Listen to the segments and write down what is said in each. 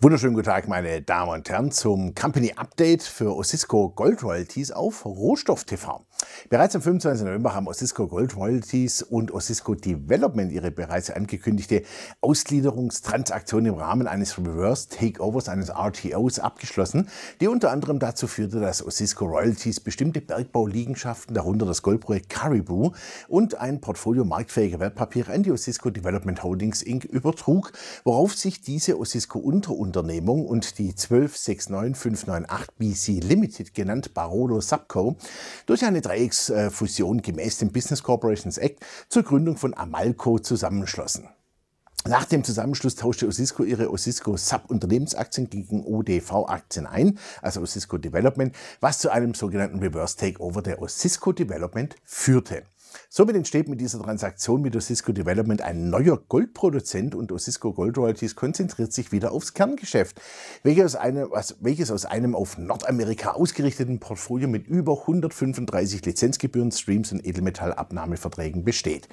Wunderschönen guten Tag, meine Damen und Herren, zum Company Update für Osisco Gold Royalties auf Rohstoff TV. Bereits am 25. November haben Osisco Gold Royalties und Osisco Development ihre bereits angekündigte Ausgliederungstransaktion im Rahmen eines Reverse Takeovers eines RTOs abgeschlossen, die unter anderem dazu führte, dass Osisco Royalties bestimmte Bergbauliegenschaften, darunter das Goldprojekt Caribou und ein Portfolio marktfähiger Wertpapiere an die Osisco Development Holdings Inc. übertrug, worauf sich diese Osisco unter Unternehmung und die 1269598 BC Limited, genannt Barolo Subco, durch eine Dreiecksfusion gemäß dem Business Corporations Act zur Gründung von Amalco zusammenschlossen. Nach dem Zusammenschluss tauschte Osisco ihre Osisco Sub-Unternehmensaktien gegen ODV-Aktien ein, also Osisco Development, was zu einem sogenannten Reverse Takeover der Osisco Development führte. Somit entsteht mit dieser Transaktion mit Osisco Development ein neuer Goldproduzent und Osisco Gold Royalties konzentriert sich wieder aufs Kerngeschäft, welches aus einem, welches aus einem auf Nordamerika ausgerichteten Portfolio mit über 135 Lizenzgebühren, Streams und Edelmetallabnahmeverträgen besteht.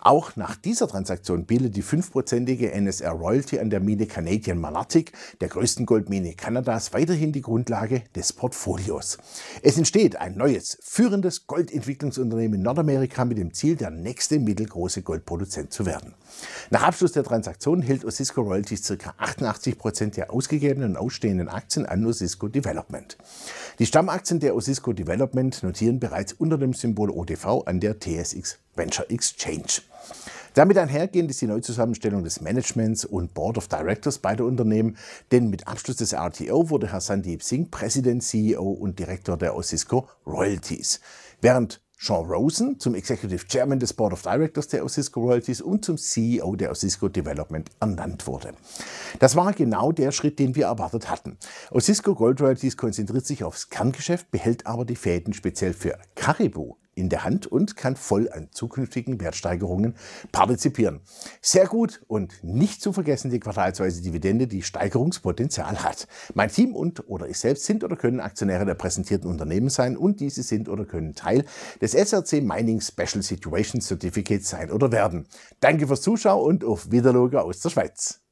Auch nach dieser Transaktion bildet die fünfprozentige NSR Royalty an der Mine Canadian Malartic, der größten Goldmine Kanadas, weiterhin die Grundlage des Portfolios. Es entsteht ein neues, führendes Goldentwicklungsunternehmen in Nordamerika mit dem dem Ziel, der nächste mittelgroße Goldproduzent zu werden. Nach Abschluss der Transaktion hielt Osisco Royalties ca. 88% Prozent der ausgegebenen und ausstehenden Aktien an Osisco Development. Die Stammaktien der Osisco Development notieren bereits unter dem Symbol ODV an der TSX Venture Exchange. Damit einhergehend ist die Neuzusammenstellung des Managements und Board of Directors beider Unternehmen, denn mit Abschluss des RTO wurde Herr Sandeep Singh Präsident, CEO und Direktor der Osisco Royalties, während Sean Rosen zum Executive Chairman des Board of Directors der Osisco Royalties und zum CEO der Osisco Development ernannt wurde. Das war genau der Schritt, den wir erwartet hatten. Osisco Gold Royalties konzentriert sich aufs Kerngeschäft, behält aber die Fäden speziell für Caribou in der Hand und kann voll an zukünftigen Wertsteigerungen partizipieren. Sehr gut und nicht zu vergessen die quartalsweise Dividende, die Steigerungspotenzial hat. Mein Team und oder ich selbst sind oder können Aktionäre der präsentierten Unternehmen sein und diese sind oder können Teil des SRC Mining Special Situation Certificates sein oder werden. Danke fürs Zuschauen und auf Wiederloge aus der Schweiz.